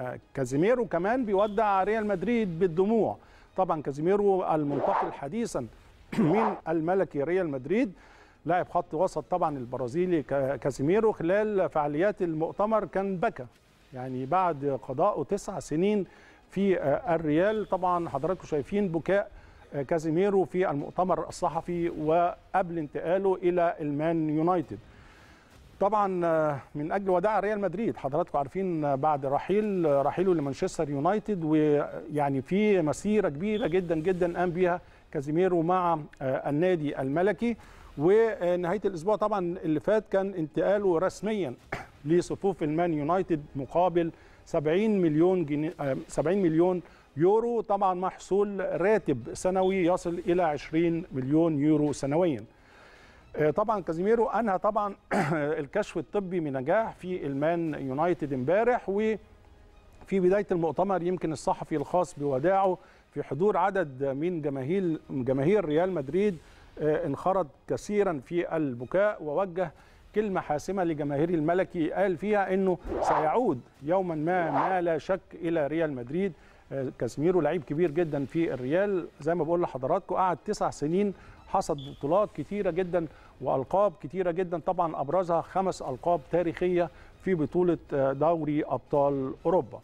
آه، كازيميرو كمان بيودع ريال مدريد بالدموع طبعا كازيميرو المنتقل حديثا من الملكي ريال مدريد لاعب خط وسط طبعا البرازيلي كازيميرو خلال فعاليات المؤتمر كان بكى يعني بعد قضائه تسع سنين في آه، الريال طبعا حضراتكم شايفين بكاء آه، كازيميرو في المؤتمر الصحفي وقبل انتقاله الى المان يونايتد طبعا آه، من اجل وداع ريال مدريد حضراتكم عارفين آه، بعد رحيل آه، رحيله لمانشستر يونايتد ويعني في مسيره كبيره جدا جدا قام بيها كازيميرو مع النادي الملكي ونهايه الاسبوع طبعا اللي فات كان انتقاله رسميا لصفوف المان يونايتد مقابل 70 مليون جنيه 70 مليون يورو طبعا محصول راتب سنوي يصل الى 20 مليون يورو سنويا آه، طبعا كازيميرو انهى طبعا الكشف الطبي بنجاح في المان يونايتد امبارح وفي بدايه المؤتمر يمكن الصحفي الخاص بوداعه في حضور عدد من جماهير جماهير ريال مدريد آه، انخرط كثيرا في البكاء ووجه كلمه حاسمه لجماهير الملكي قال فيها انه سيعود يوما ما ما لا شك الى ريال مدريد آه، كازيميرو لعيب كبير جدا في الريال زي ما بقول لحضراتكم قعد تسع سنين حصد بطولات كتيره جدا والقاب كتيره جدا طبعا ابرزها خمس القاب تاريخيه في بطوله آه، دوري ابطال اوروبا